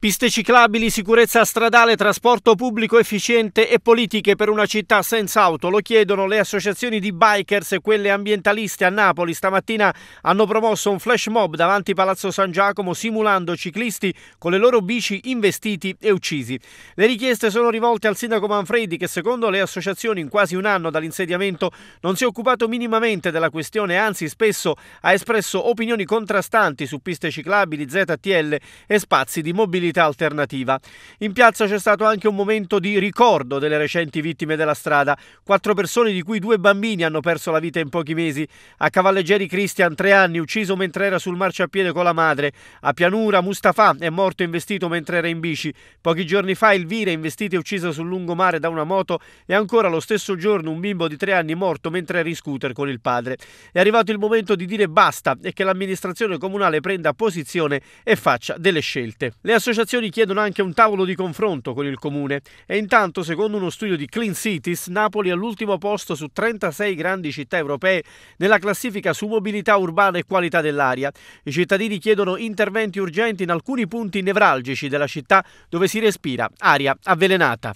Piste ciclabili, sicurezza stradale, trasporto pubblico efficiente e politiche per una città senza auto lo chiedono le associazioni di bikers e quelle ambientaliste a Napoli. Stamattina hanno promosso un flash mob davanti Palazzo San Giacomo simulando ciclisti con le loro bici investiti e uccisi. Le richieste sono rivolte al sindaco Manfredi che secondo le associazioni in quasi un anno dall'insediamento non si è occupato minimamente della questione, anzi spesso ha espresso opinioni contrastanti su piste ciclabili, ZTL e spazi di mobilità mobilità alternativa. In piazza c'è stato anche un momento di ricordo delle recenti vittime della strada. Quattro persone, di cui due bambini, hanno perso la vita in pochi mesi. A Cavalleggeri Christian, tre anni, ucciso mentre era sul marciapiede con la madre. A Pianura Mustafa è morto investito mentre era in bici. Pochi giorni fa Elvira, investita e uccisa sul lungomare da una moto, e ancora lo stesso giorno un bimbo di tre anni morto mentre era in scooter con il padre. È arrivato il momento di dire basta e che l'amministrazione comunale prenda posizione e faccia delle scelte. Le associazioni associazioni chiedono anche un tavolo di confronto con il comune e intanto, secondo uno studio di Clean Cities, Napoli è all'ultimo posto su 36 grandi città europee nella classifica su mobilità urbana e qualità dell'aria. I cittadini chiedono interventi urgenti in alcuni punti nevralgici della città dove si respira aria avvelenata.